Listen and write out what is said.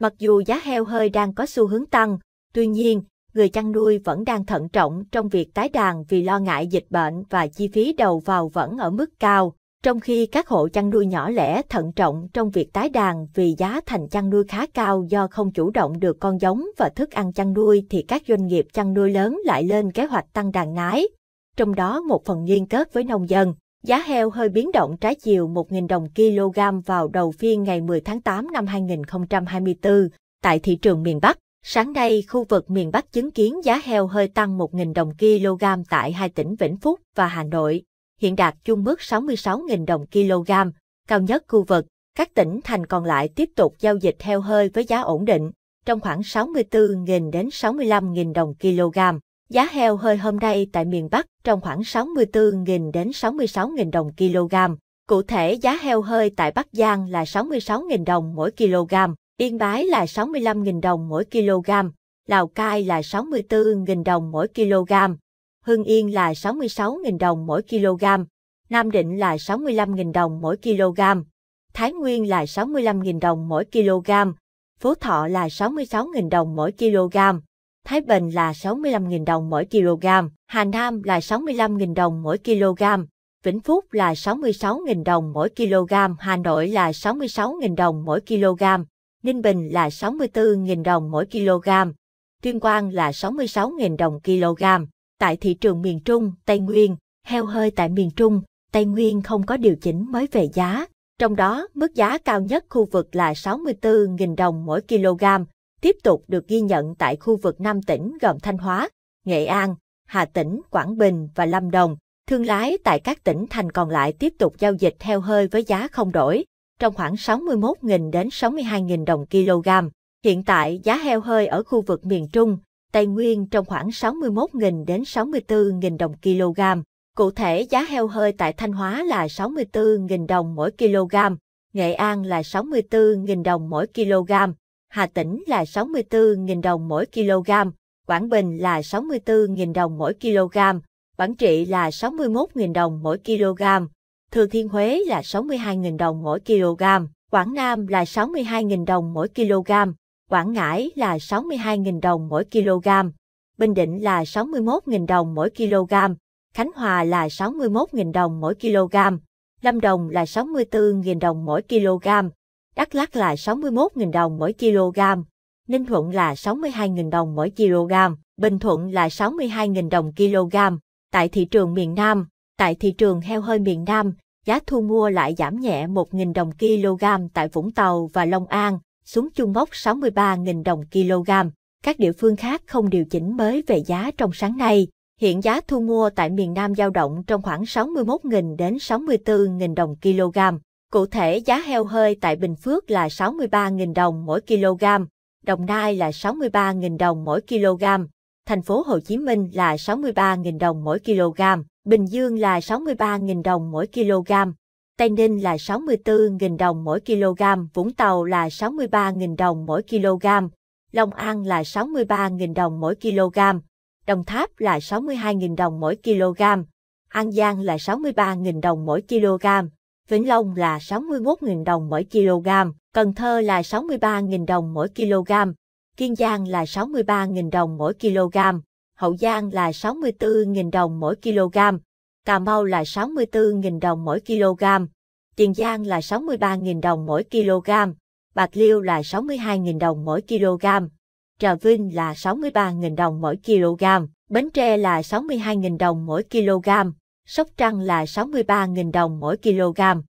Mặc dù giá heo hơi đang có xu hướng tăng, tuy nhiên, người chăn nuôi vẫn đang thận trọng trong việc tái đàn vì lo ngại dịch bệnh và chi phí đầu vào vẫn ở mức cao, trong khi các hộ chăn nuôi nhỏ lẻ thận trọng trong việc tái đàn vì giá thành chăn nuôi khá cao do không chủ động được con giống và thức ăn chăn nuôi thì các doanh nghiệp chăn nuôi lớn lại lên kế hoạch tăng đàn nái, trong đó một phần liên kết với nông dân. Giá heo hơi biến động trái chiều 1.000 đồng kg vào đầu phiên ngày 10 tháng 8 năm 2024 tại thị trường miền Bắc. Sáng nay, khu vực miền Bắc chứng kiến giá heo hơi tăng 1.000 đồng kg tại hai tỉnh Vĩnh Phúc và Hà Nội, hiện đạt chung mức 66.000 đồng kg, cao nhất khu vực. Các tỉnh thành còn lại tiếp tục giao dịch heo hơi với giá ổn định, trong khoảng 64.000 đến 65.000 đồng kg. Giá heo hơi hôm nay tại miền Bắc trong khoảng 64.000 đến 66.000 đồng kg. Cụ thể giá heo hơi tại Bắc Giang là 66.000 đồng mỗi kg, Yên Bái là 65.000 đồng mỗi kg, Lào Cai là 64.000 đồng mỗi kg, Hưng Yên là 66.000 đồng mỗi kg, Nam Định là 65.000 đồng mỗi kg, Thái Nguyên là 65.000 đồng mỗi kg, Phú Thọ là 66.000 đồng mỗi kg. Thái Bình là 65.000 đồng mỗi kg, Hà Nam là 65.000 đồng mỗi kg, Vĩnh Phúc là 66.000 đồng mỗi kg, Hà Nội là 66.000 đồng mỗi kg, Ninh Bình là 64.000 đồng mỗi kg, Tuyên Quang là 66.000 đồng kg. Tại thị trường miền Trung, Tây Nguyên, heo hơi tại miền Trung, Tây Nguyên không có điều chỉnh mới về giá. Trong đó, mức giá cao nhất khu vực là 64.000 đồng mỗi kg, tiếp tục được ghi nhận tại khu vực Nam tỉnh gồm Thanh Hóa, Nghệ An, Hà Tĩnh, Quảng Bình và Lâm Đồng. Thương lái tại các tỉnh thành còn lại tiếp tục giao dịch heo hơi với giá không đổi, trong khoảng 61.000 đến 62.000 đồng kg. Hiện tại giá heo hơi ở khu vực miền Trung, Tây Nguyên trong khoảng 61.000 đến 64.000 đồng kg. Cụ thể giá heo hơi tại Thanh Hóa là 64.000 đồng mỗi kg, Nghệ An là 64.000 đồng mỗi kg, Hà Tĩnh là 64.000 đồng mỗi kg, Quảng Bình là 64.000 đồng mỗi kg, Quảng Trị là 61.000 đồng mỗi kg, Thừa Thiên Huế là 62.000 đồng mỗi kg, Quảng Nam là 62.000 đồng mỗi kg, Quảng Ngãi là 62.000 đồng mỗi kg, Bình Định là 61.000 đồng mỗi kg, Khánh Hòa là 61.000 đồng mỗi kg, Lâm Đồng là 64.000 đồng mỗi kg, Đắk Lắk là 61.000 đồng mỗi kg, Ninh Thuận là 62.000 đồng mỗi kg, Bình Thuận là 62.000 đồng kg. Tại thị trường miền Nam, tại thị trường heo hơi miền Nam, giá thu mua lại giảm nhẹ 1.000 đồng kg tại Vũng Tàu và Long An, xuống chung mốc 63.000 đồng kg. Các địa phương khác không điều chỉnh mới về giá trong sáng nay. Hiện giá thu mua tại miền Nam dao động trong khoảng 61.000 đến 64.000 đồng kg. Cụ thể giá heo hơi tại Bình Phước là 63.000 đồng mỗi kg, Đồng Nai là 63.000 đồng mỗi kg, thành phố Hồ Chí Minh là 63.000 đồng mỗi kg, Bình Dương là 63.000 đồng mỗi kg, Tây Ninh là 64.000 đồng mỗi kg, Vũng Tàu là 63.000 đồng mỗi kg, Long An là 63.000 đồng mỗi kg, Đồng Tháp là 62.000 đồng mỗi kg, An Giang là 63.000 đồng mỗi kg, Vĩnh Long là 61.000 đồng mỗi kg, Cần Thơ là 63.000 đồng mỗi kg, Kiên Giang là 63.000 đồng mỗi kg, Hậu Giang là 64.000 đồng mỗi kg, Cà Mau là 64.000 đồng mỗi kg, Tiền Giang là 63.000 đồng mỗi kg, Bạc Liêu là 62.000 đồng mỗi kg, Trà Vinh là 63.000 đồng mỗi kg, Bến Tre là 62.000 đồng mỗi kg. Sóc Trăng là 63.000 đồng mỗi kg,